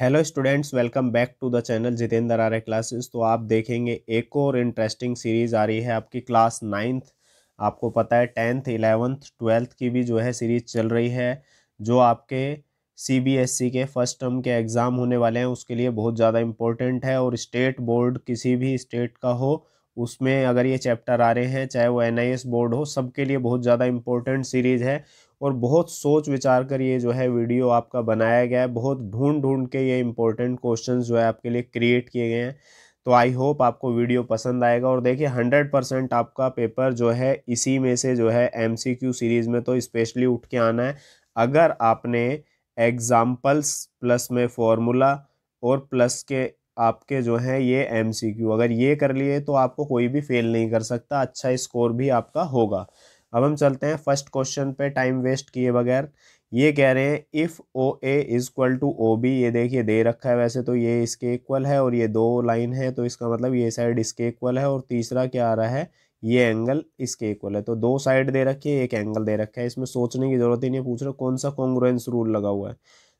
hello students welcome back to the channel Jitendra Arya classes तो आप देखेंगे एक और इंटरेस्टिंग सीरीज़ आ रही है आपकी क्लास नाइन्थ आपको पता है टेंथ इलेवेंथ ट्वेल्थ की भी जो है सीरीज़ चल रही है जो आपके सीबीएसई e के फर्स्ट टर्म के एग्ज़ाम होने वाले हैं उसके लिए बहुत ज़्यादा इम्पोर्टेंट है और स्टेट बोर्ड किसी भी स्टेट का हो उसमें अगर ये चैप्टर आ रहे हैं चाहे वो एन बोर्ड हो सबके लिए बहुत ज़्यादा इम्पोर्टेंट सीरीज़ है और बहुत सोच विचार कर ये जो है वीडियो आपका बनाया गया है बहुत ढूंढ ढूंढ के ये इंपॉर्टेंट क्वेश्चन जो है आपके लिए क्रिएट किए गए हैं तो आई होप आपको वीडियो पसंद आएगा और देखिए हंड्रेड परसेंट आपका पेपर जो है इसी में से जो है एम सीरीज़ में तो स्पेशली उठ के आना है अगर आपने एग्ज़ाम्पल्स प्लस में फॉर्मूला और प्लस के आपके जो हैं ये एमसीक्यू अगर ये कर लिए तो आपको कोई भी फेल नहीं कर सकता अच्छा स्कोर भी आपका होगा अब हम चलते हैं फर्स्ट क्वेश्चन पे टाइम वेस्ट किए बगैर ये कह रहे हैं if O A equal to O B ये देखिए दे रखा है वैसे तो ये इसके इक्वल है और ये दो लाइन है तो इसका मतलब ये साइड इसके इक्वल है और तीसरा क्या आ रहा है ये एंगल इसके इक्वल है तो दो साइड दे रखी है एक एंगल दे रखा है इसमें सोचने की ज़रूरत ही नहीं पूछ रहे कौन सा कॉन्ग्रुएंस रूल लगा हुआ है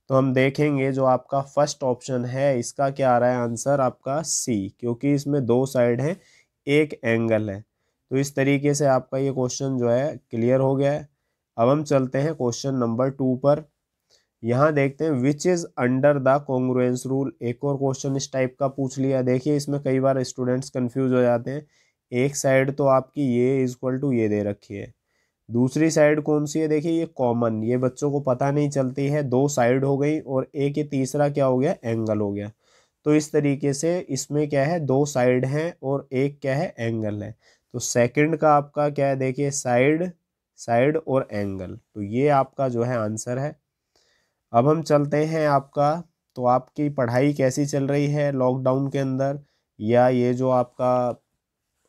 तो हम देखेंगे जो आपका फर्स्ट ऑप्शन है इसका क्या आ रहा है आंसर आपका सी क्योंकि इसमें दो साइड हैं एक एंगल है तो इस तरीके से आपका ये क्वेश्चन जो है क्लियर हो गया है अब हम चलते हैं क्वेश्चन नंबर टू पर यहाँ देखते हैं which is under the congruence rule एक और क्वेश्चन इस टाइप का पूछ लिया देखिए इसमें कई बार स्टूडेंट्स कंफ्यूज हो जाते हैं एक साइड तो आपकी ये इज इक्वल टू ये दे रखी है दूसरी साइड कौन सी है देखिए ये कॉमन ये बच्चों को पता नहीं चलती है दो साइड हो गई और एक ये तीसरा क्या हो गया एंगल हो गया तो इस तरीके से इसमें क्या है दो साइड हैं और एक क्या है एंगल है तो सेकंड का आपका क्या है देखिए साइड साइड और एंगल तो ये आपका जो है आंसर है अब हम चलते हैं आपका तो आपकी पढ़ाई कैसी चल रही है लॉकडाउन के अंदर या ये जो आपका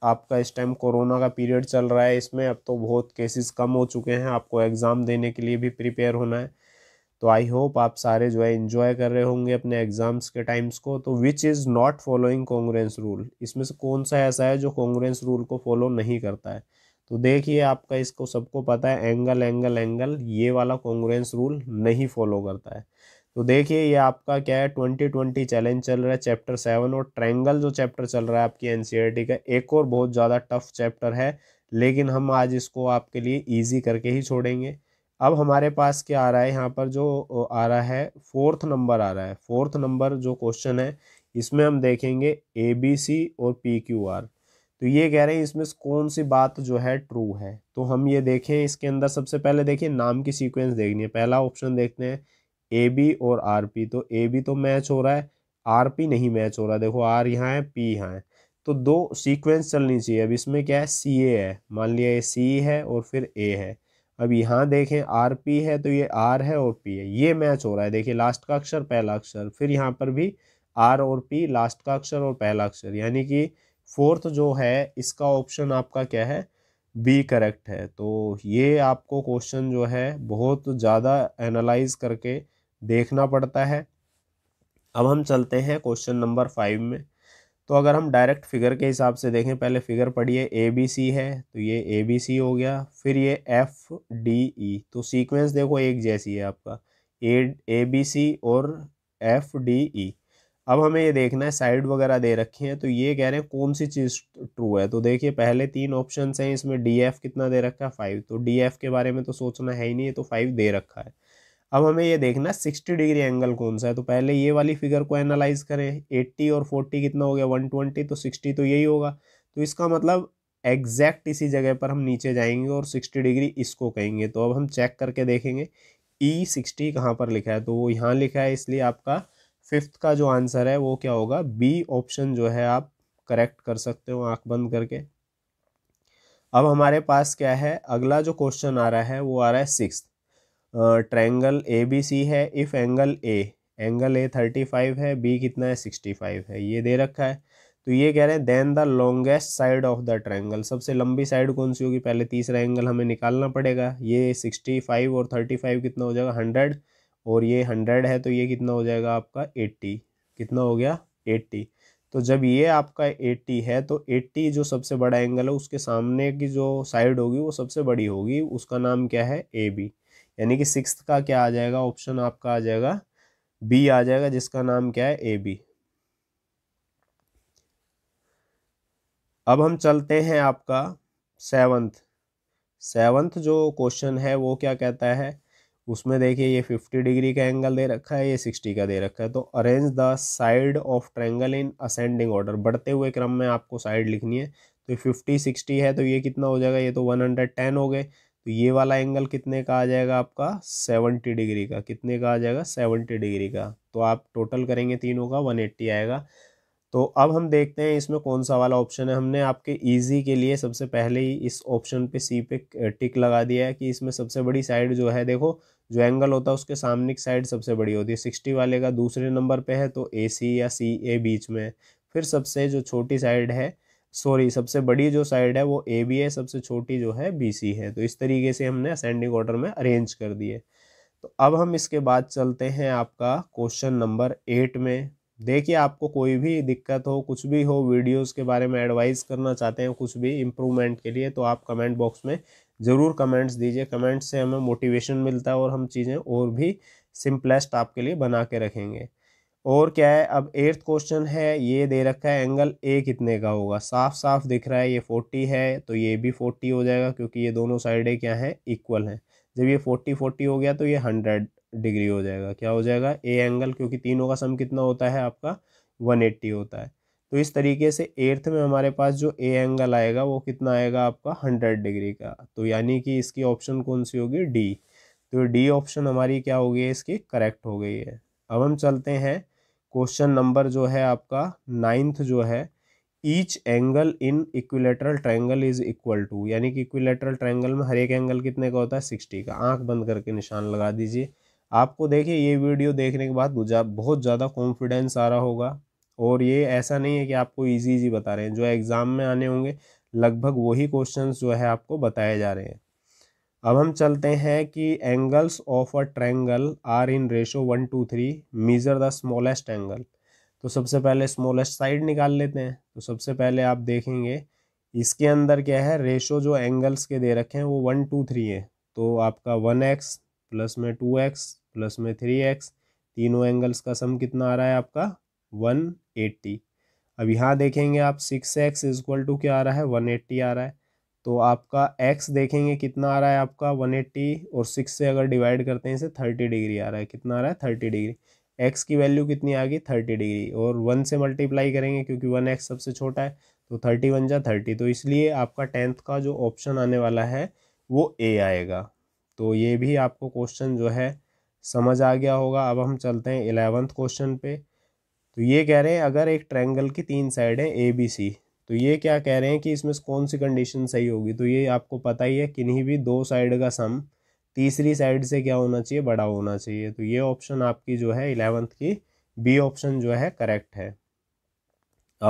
आपका इस टाइम कोरोना का पीरियड चल रहा है इसमें अब तो बहुत केसेस कम हो चुके हैं आपको एग्ज़ाम देने के लिए भी प्रिपेयर होना है तो आई होप आप सारे जो है इन्जॉय कर रहे होंगे अपने एग्ज़ाम्स के टाइम्स को तो which is not following congress rule इसमें से कौन सा ऐसा है जो कांग्रेस रूल को फॉलो नहीं करता है तो देखिए आपका इसको सबको पता है एंगल एंगल एंगल ये वाला कॉन्ग्रेंस रूल नहीं फॉलो करता है तो देखिए ये आपका क्या है ट्वेंटी ट्वेंटी चैलेंज चल रहा है चैप्टर सेवन और ट्रैंगल जो चैप्टर चल रहा है आपकी एन e का एक और बहुत ज़्यादा टफ चैप्टर है लेकिन हम आज इसको आपके लिए ईजी करके ही छोड़ेंगे अब हमारे पास क्या आ रहा है यहाँ पर जो आ रहा है फोर्थ नंबर आ रहा है फोर्थ नंबर जो क्वेश्चन है इसमें हम देखेंगे ए बी सी और पी क्यू आर तो ये कह रहे हैं इसमें कौन सी बात जो है ट्रू है तो हम ये देखें इसके अंदर सबसे पहले देखिए नाम की सीक्वेंस देखनी है पहला ऑप्शन देखते हैं ए बी और आर पी तो ए बी तो मैच हो रहा है आर पी नहीं मैच हो रहा देखो आर यहाँ है पी यहाँ है तो दो सीक्वेंस चलनी चाहिए अब इसमें क्या है सी ए है मान लिया ये सी है और फिर ए है अब यहाँ देखें आर पी है तो ये आर है और पी है ये मैच हो रहा है देखिए लास्ट का अक्षर पहला अक्षर फिर यहाँ पर भी आर और पी लास्ट का अक्षर और पहला अक्षर यानी कि फोर्थ जो है इसका ऑप्शन आपका क्या है बी करेक्ट है तो ये आपको क्वेश्चन जो है बहुत ज़्यादा एनालाइज करके देखना पड़ता है अब हम चलते हैं क्वेश्चन नंबर फाइव में तो अगर हम डायरेक्ट फिगर के हिसाब से देखें पहले फिगर पढ़िए ए बी सी है तो ये ए बी सी हो गया फिर ये एफ डी ई तो सीक्वेंस देखो एक जैसी है आपका ए ए बी सी और एफ डी ई अब हमें ये देखना है साइड वगैरह दे रखी हैं तो ये कह रहे हैं कौन सी चीज़ ट्रू है तो देखिए पहले तीन ऑप्शन हैं इसमें डी एफ कितना दे रखा है फाइव तो डी एफ के बारे में तो सोचना है ही नहीं है तो फाइव दे रखा है अब हमें ये देखना सिक्सटी डिग्री एंगल कौन सा है तो पहले ये वाली फिगर को एनालाइज करें एट्टी और फोर्टी कितना हो गया वन ट्वेंटी तो सिक्सटी तो यही होगा तो इसका मतलब एग्जैक्ट इसी जगह पर हम नीचे जाएंगे और सिक्सटी डिग्री इसको कहेंगे तो अब हम चेक करके देखेंगे ई सिक्सटी कहाँ पर लिखा है तो वो यहाँ लिखा है इसलिए आपका फिफ्थ का जो आंसर है वो क्या होगा बी ऑप्शन जो है आप करेक्ट कर सकते हो आँख बंद करके अब हमारे पास क्या है अगला जो क्वेश्चन आ रहा है वो आ रहा है six triangle A B C है if angle A angle A thirty five है बी कितना है सिक्सटी फाइव है ये दे रखा है तो ये कह रहे हैं then the longest side of the triangle सबसे लंबी साइड कौन सी होगी पहले तीसरा एंगल हमें निकालना पड़ेगा ये सिक्सटी फाइव और थर्टी फाइव कितना हो जाएगा हंड्रेड और ये हंड्रेड है तो ये कितना हो जाएगा आपका एट्टी कितना हो गया एट्टी तो जब ये आपका एट्टी है तो एट्टी जो सबसे बड़ा एंगल है उसके सामने की जो साइड होगी वो सबसे बड़ी होगी उसका नाम क्या है ए बी यानी कि सिक्स का क्या आ जाएगा ऑप्शन आपका आ जाएगा बी आ जाएगा जिसका नाम क्या है ए बी अब हम चलते हैं आपका सेवंथ सेवंथ जो क्वेश्चन है वो क्या कहता है उसमें देखिए ये फिफ्टी डिग्री का एंगल दे रखा है ये सिक्सटी का दे रखा है तो arrange the side of triangle in ascending order बढ़ते हुए क्रम में आपको साइड लिखनी है तो फिफ्टी सिक्सटी है तो ये कितना हो जाएगा ये तो वन हंड्रेड टेन हो गए तो ये वाला एंगल कितने का आ जाएगा आपका सेवनटी डिग्री का कितने का आ जाएगा सेवनटी डिग्री का तो आप टोटल करेंगे तीनों का वन एट्टी आएगा तो अब हम देखते हैं इसमें कौन सा वाला ऑप्शन है हमने आपके इजी के लिए सबसे पहले ही इस ऑप्शन पे सी पे टिक लगा दिया है कि इसमें सबसे बड़ी साइड जो है देखो जो एंगल होता है उसके सामने की साइड सबसे बड़ी होती है सिक्सटी वाले का दूसरे नंबर पे है तो ए सी या सी ए बीच में फिर सबसे जो छोटी साइड है सॉरी सबसे बड़ी जो साइड है वो ए बी है सबसे छोटी जो है बी सी है तो इस तरीके से हमने असेंडिंग ऑर्डर में अरेंज कर दिए तो अब हम इसके बाद चलते हैं आपका क्वेश्चन नंबर एट में देखिए आपको कोई भी दिक्कत हो कुछ भी हो वीडियोस के बारे में एडवाइस करना चाहते हैं कुछ भी इम्प्रूवमेंट के लिए तो आप कमेंट बॉक्स में ज़रूर कमेंट्स दीजिए कमेंट्स से हमें मोटिवेशन मिलता है और हम चीज़ें और भी सिंपलेस्ट आपके लिए बना के रखेंगे और क्या है अब एट्थ क्वेश्चन है ये दे रखा है एंगल ए कितने का होगा साफ साफ दिख रहा है ये फोर्टी है तो ये भी फोर्टी हो जाएगा क्योंकि ये दोनों साइडें क्या हैं इक्वल हैं जब ये फोर्टी फोर्टी हो गया तो ये हंड्रेड डिग्री हो जाएगा क्या हो जाएगा ए एंगल क्योंकि तीनों का सम कितना होता है आपका वन एट्टी होता है तो इस तरीके से एर्थ में हमारे पास जो ए एंगल आएगा वो कितना आएगा आपका हंड्रेड डिग्री का तो यानी कि इसकी ऑप्शन कौन सी होगी डी तो डी ऑप्शन हमारी क्या हो गई इसकी करेक्ट हो गई है अब हम चलते हैं क्वेश्चन नंबर जो है आपका नाइन्थ जो है each angle in equilateral triangle is equal to यानी कि इक्विलेटरल ट्रायंगल में हर एक एंगल कितने का होता है सिक्सटी का आंख बंद करके निशान लगा दीजिए आपको देखिए ये वीडियो देखने के बाद बहुत ज़्यादा कॉन्फिडेंस आ रहा होगा और ये ऐसा नहीं है कि आपको इजी इजी बता रहे हैं जो एग्ज़ाम में आने होंगे लगभग वही क्वेश्चन जो है आपको बताए जा रहे हैं अब हम चलते हैं कि angles of a triangle are in ratio one two three measure the smallest angle तो सबसे पहले स्मॉलेस्ट साइड निकाल लेते हैं तो सबसे पहले आप देखेंगे इसके अंदर क्या है रेशो जो एंगल्स के दे रखे हैं वो वन टू थ्री है तो आपका वन एक्स प्लस में टू एक्स प्लस में थ्री एक्स तीनों एंगल्स का सम कितना आ रहा है आपका वन एट्टी अब यहाँ देखेंगे आप सिक्स एक्स इजक्वल टू क्या आ रहा है वन एट्टी आ रहा है तो आपका एक्स देखेंगे कितना आ रहा है आपका 180 और सिक्स से अगर डिवाइड करते हैं इसे 30 डिग्री आ रहा है कितना आ रहा है 30 डिग्री एक्स की वैल्यू कितनी आ गई थर्टी डिग्री और वन से मल्टीप्लाई करेंगे क्योंकि वन एक्स सबसे छोटा है तो थर्टी वन जा थर्टी तो इसलिए आपका टेंथ का जो ऑप्शन आने वाला है वो ए आएगा तो ये भी आपको क्वेश्चन जो है समझ आ गया होगा अब हम चलते हैं इलेवंथ क्वेश्चन पे तो ये कह रहे हैं अगर एक ट्रैंगल की तीन साइड है ए बी सी तो ये क्या कह रहे हैं कि इसमें कौन सी कंडीशन सही होगी तो ये आपको पता ही है किन्हीं भी दो साइड का सम तीसरी साइड से क्या होना चाहिए बड़ा होना चाहिए तो ये ऑप्शन आपकी जो है इलेवंथ की बी ऑप्शन जो है करेक्ट है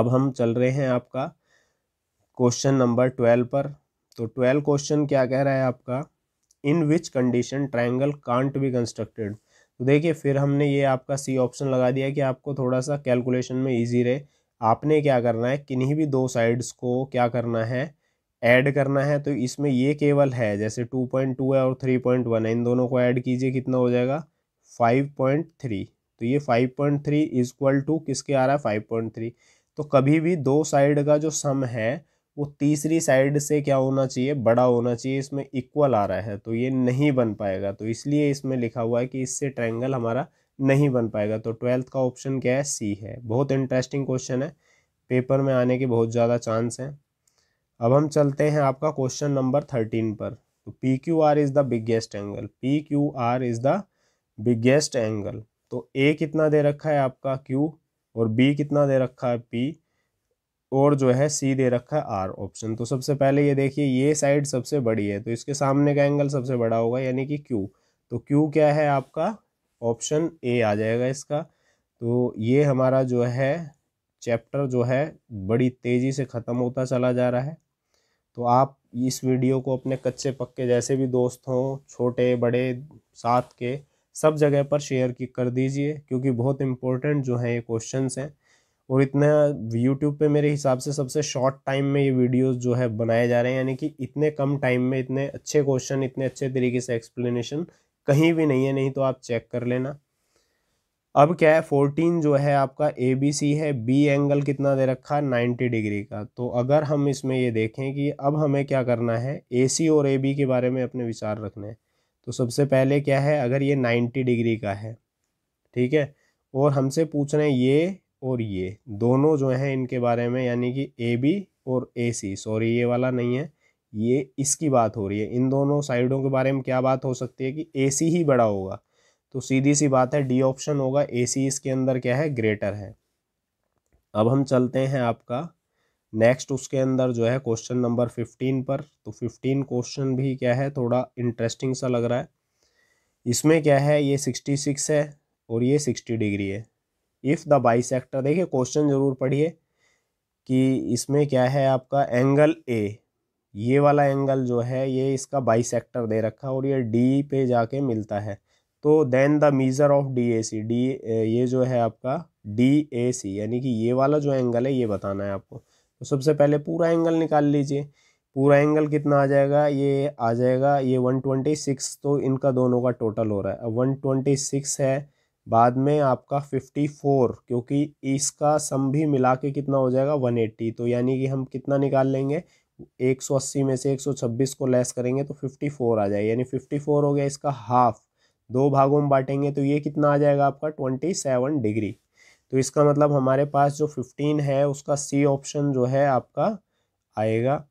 अब हम चल रहे हैं आपका क्वेश्चन नंबर ट्वेल्व पर तो ट्वेल्व क्वेश्चन क्या कह रहा है आपका in which condition triangle can't be constructed तो देखिए फिर हमने ये आपका सी ऑप्शन लगा दिया कि आपको थोड़ा सा कैलकुलेशन में ईजी रहे आपने क्या करना है किन्हीं भी दो साइड्स को क्या करना है ऐड करना है तो इसमें ये केवल है जैसे टू पॉइंट टू है और थ्री पॉइंट वन है इन दोनों को ऐड कीजिए कितना हो जाएगा फाइव पॉइंट थ्री तो ये five point three is equal to किसके आ रहा है फाइव पॉइंट थ्री तो कभी भी दो साइड का जो सम है वो तीसरी साइड से क्या होना चाहिए बड़ा होना चाहिए इसमें इक्वल आ रहा है तो ये नहीं बन पाएगा तो इसलिए इसमें लिखा हुआ है कि इससे ट्रायंगल हमारा नहीं बन पाएगा तो ट्वेल्थ का ऑप्शन क्या है सी है बहुत इंटरेस्टिंग क्वेश्चन है पेपर में आने के बहुत ज़्यादा चांस हैं अब हम चलते हैं आपका क्वेश्चन नंबर थर्टीन पर तो P Q R is the biggest angle P Q R is the biggest angle तो ए कितना दे रखा है आपका क्यू और बी कितना दे रखा है पी और जो है सी दे रखा है आर ऑप्शन तो सबसे पहले ये देखिए ये साइड सबसे बड़ी है तो इसके सामने का एंगल सबसे बड़ा होगा यानी कि क्यू तो क्यू क्या है आपका ऑप्शन ए आ जाएगा इसका तो ये हमारा जो है चैप्टर जो है बड़ी तेज़ी से ख़त्म होता चला जा रहा है तो आप इस वीडियो को अपने कच्चे पक्के जैसे भी दोस्त हों छोटे बड़े साथ के सब जगह पर शेयर की कर दीजिए क्योंकि बहुत इम्पोर्टेंट जो है ये क्वेश्चन हैं और इतना यूट्यूब पे मेरे हिसाब से सबसे शॉर्ट टाइम में ये वीडियोस जो है बनाए जा रहे हैं यानी कि इतने कम टाइम में इतने अच्छे क्वेश्चन इतने अच्छे तरीके से एक्सप्लेनेशन कहीं भी नहीं है नहीं तो आप चेक कर लेना अब क्या है फोर्टीन जो है आपका ए बी सी है बी एंगल कितना दे रखा है नाइन्टी डिग्री का तो अगर हम इसमें ये देखें कि अब हमें क्या करना है ए सी और ए बी के बारे में अपने विचार रखने हैं तो सबसे पहले क्या है अगर ये नाइन्टी डिग्री का है ठीक है और हमसे पूछ रहे हैं ये और ये दोनों जो हैं इनके बारे में यानी कि ए बी और ए सी सॉरी ये वाला नहीं है ये इसकी बात हो रही है इन दोनों साइडों के बारे में क्या बात हो सकती है कि ए सी ही बड़ा होगा तो सीधी सी बात है डी ऑप्शन होगा ए सी इसके अंदर क्या है ग्रेटर है अब हम चलते हैं आपका नेक्स्ट उसके अंदर जो है क्वेश्चन नंबर फिफ्टीन पर तो फिफ्टीन क्वेश्चन भी क्या है थोड़ा इंटरेस्टिंग सा लग रहा है इसमें क्या है ये सिक्सटी सिक्स है और ये सिक्सटी डिग्री है इफ़ द बाई सेक्टर देखिए क्वेश्चन ज़रूर पढ़िए कि इसमें क्या है आपका एंगल ए ये वाला एंगल जो है ये इसका बाई सेक्टर दे रखा है और ये डी पे जाके मिलता है तो then the measure of D A C D ये जो है आपका डी ए सी यानी कि ये वाला जो एंगल है ये बताना है आपको तो सबसे पहले पूरा एंगल निकाल लीजिए पूरा एंगल कितना आ जाएगा ये आ जाएगा ये वन ट्वेंटी सिक्स तो इनका दोनों का टोटल हो रहा है अब वन ट्वेंटी सिक्स है बाद में आपका फिफ्टी फोर क्योंकि इसका सम भी मिला के कितना हो जाएगा वन एट्टी तो यानी कि हम कितना निकाल लेंगे 180 में से 126 को लेस करेंगे तो 54 आ जाए यानी 54 हो गया इसका हाफ दो भागों में बांटेंगे तो ये कितना आ जाएगा आपका 27 डिग्री तो इसका मतलब हमारे पास जो 15 है उसका सी ऑप्शन जो है आपका आएगा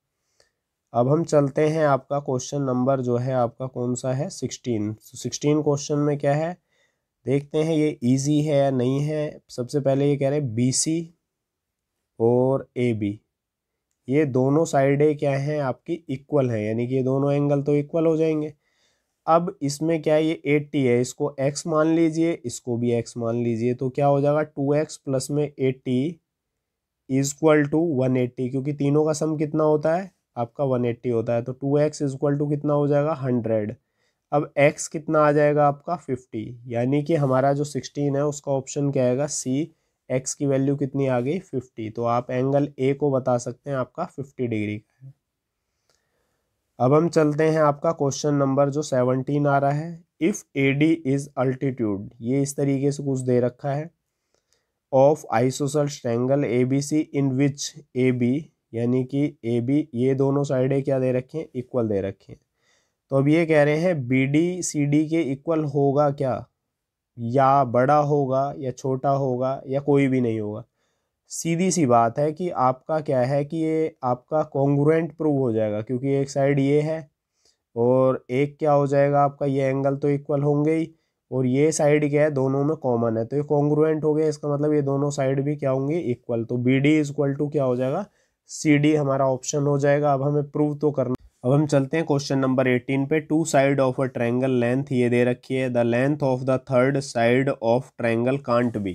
अब हम चलते हैं आपका क्वेश्चन नंबर जो है आपका कौन सा है सिक्सटीन तो सिक्सटीन क्वेश्चन में क्या है देखते हैं ये इजी है या नहीं है सबसे पहले ये कह रहे हैं बी सी और ए बी ये दोनों साइडें क्या हैं आपकी इक्वल हैं यानी कि ये दोनों एंगल तो इक्वल हो जाएंगे अब इसमें क्या है ये एट्टी है इसको एक्स मान लीजिए इसको भी एक्स मान लीजिए तो क्या हो जाएगा टू एक्स प्लस में eighty is equal to one eighty क्योंकि तीनों का सम कितना होता है आपका वन एट्टी होता है तो टू एक्स इजक्वल टू कितना हो जाएगा हंड्रेड अब एक्स कितना आ जाएगा आपका फिफ्टी यानी कि हमारा जो सिक्सटीन है उसका ऑप्शन क्या आएगा सी एक्स की वैल्यू कितनी आ गई फिफ्टी तो आप एंगल ए को बता सकते हैं आपका फिफ्टी डिग्री का है अब हम चलते हैं आपका क्वेश्चन नंबर जो सेवनटीन आ रहा है if A D is altitude ये इस तरीके से कुछ दे रखा है of isosceles triangle A B C in which A B यानी कि ए बी ये दोनों साइडें क्या दे रखे हैं इक्वल दे रखे हैं तो अब ये कह रहे हैं बी डी सी डी के इक्वल होगा क्या या बड़ा होगा या छोटा होगा या कोई भी नहीं होगा सीधी सी बात है कि आपका क्या है कि ये आपका कॉन्ग्रुएंट प्रूव हो जाएगा क्योंकि एक साइड ये है और एक क्या हो जाएगा आपका ये एंगल तो इक्वल होंगे ही और ये साइड क्या है दोनों में कॉमन है तो ये कॉन्ग्रुएंट हो गया इसका मतलब ये दोनों साइड भी क्या होंगे इक्वल तो B D is equal to क्या हो जाएगा सी डी हमारा ऑप्शन हो जाएगा अब हमें प्रूव तो करना अब हम चलते हैं क्वेश्चन नंबर एटीन पे two side of a triangle length ये दे रखी है the length of the third side of triangle can't be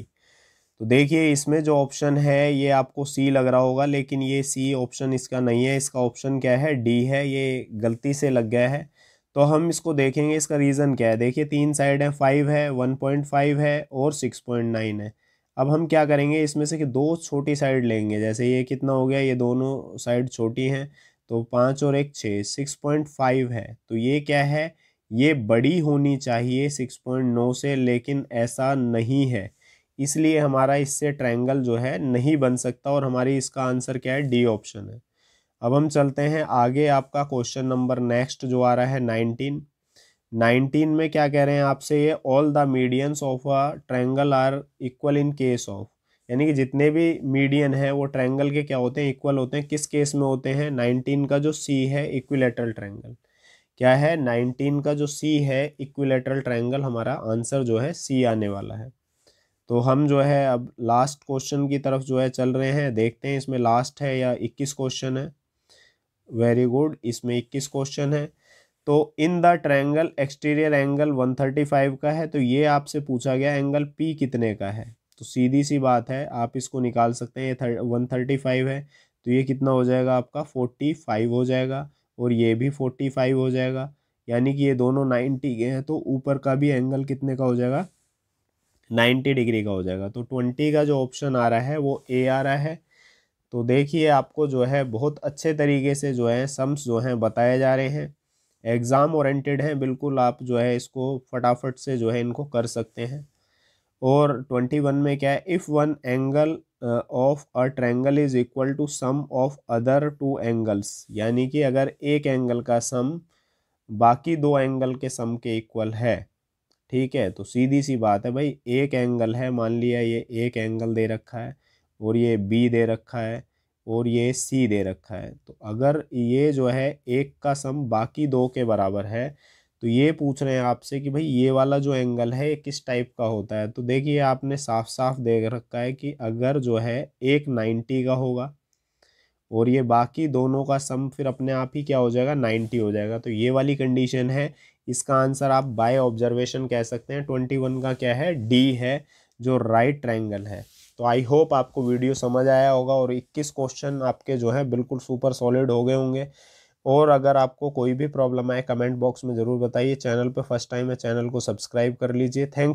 तो देखिए इसमें जो ऑप्शन है ये आपको सी लग रहा होगा लेकिन ये सी ऑप्शन इसका नहीं है इसका ऑप्शन क्या है डी है ये गलती से लग गया है तो हम इसको देखेंगे इसका रीज़न क्या है देखिए तीन साइड है फाइव है वन पॉइंट फाइव है और सिक्स पॉइंट नाइन है अब हम क्या करेंगे इसमें से कि दो छोटी साइड लेंगे जैसे ये कितना हो गया ये दोनों साइड छोटी हैं तो पाँच और एक छः सिक्स पॉइंट फाइव है तो ये क्या है ये बड़ी होनी चाहिए सिक्स पॉइंट नौ से लेकिन ऐसा नहीं है इसलिए हमारा इससे ट्रायंगल जो है नहीं बन सकता और हमारी इसका आंसर क्या है डी ऑप्शन है अब हम चलते हैं आगे आपका क्वेश्चन नंबर नेक्स्ट जो आ रहा है नाइनटीन नाइनटीन में क्या कह रहे हैं आपसे ये all the medians of a triangle are equal in case of यानी कि जितने भी मीडियन हैं वो ट्रायंगल के क्या होते हैं इक्वल होते हैं किस केस में होते हैं नाइनटीन का जो सी है इक्विलेटरल ट्रायंगल क्या है नाइनटीन का जो सी है इक्विलेटरल ट्रायंगल हमारा आंसर जो है सी आने वाला है तो हम जो है अब लास्ट क्वेश्चन की तरफ जो है चल रहे हैं देखते हैं इसमें लास्ट है या इक्कीस क्वेश्चन है वेरी गुड इसमें इक्कीस क्वेश्चन है तो in the triangle exterior angle 135 का है तो ये आपसे पूछा गया एंगल पी कितने का है तो सीधी सी बात है आप इसको निकाल सकते हैं ये थर्ट वन थर्टी फाइव है तो ये कितना हो जाएगा आपका फोर्टी फाइव हो जाएगा और ये भी फोर्टी फाइव हो जाएगा यानी कि ये दोनों नाइन्टी के हैं तो ऊपर का भी एंगल कितने का हो जाएगा नाइन्टी डिग्री का हो जाएगा तो ट्वेंटी का जो ऑप्शन आ रहा है वो ए आ रहा है तो देखिए आपको जो है बहुत अच्छे तरीके से जो है सम्स जो हैं बताए जा रहे हैं एग्ज़ाम ओरेंटेड हैं बिल्कुल आप जो है इसको फटाफट से जो है इनको कर सकते हैं और ट्वेंटी वन में क्या है if one angle of a triangle is equal to sum of other two angles यानी कि अगर एक एंगल का सम बाकी दो एंगल के सम के इक्वल है ठीक है तो सीधी सी बात है भाई एक एंगल है मान लिया ये एक एंगल दे रखा है और ये बी दे रखा है और ये सी दे रखा है तो अगर ये जो है एक का सम बाकी दो के बराबर है तो ये पूछ रहे हैं आपसे कि भाई ये वाला जो एंगल है ये किस टाइप का होता है तो देखिए आपने साफ साफ देख रखा है कि अगर जो है एक नाइन्टी का होगा और ये बाकी दोनों का सम फिर अपने आप ही क्या हो जाएगा नाइन्टी हो जाएगा तो ये वाली कंडीशन है इसका आंसर आप बाय ऑब्जर्वेशन कह सकते हैं ट्वेंटी वन का क्या है डी है जो राइट ट्रायंगल है तो आई होप आपको वीडियो समझ आया होगा और इक्कीस क्वेश्चन आपके जो है बिल्कुल सुपर सॉलिड हो गए होंगे और अगर आपको कोई भी प्रॉब्लम आए कमेंट बॉक्स में ज़रूर बताइए चैनल पर फर्स्ट टाइम है चैनल को सब्सक्राइब कर लीजिए थैंक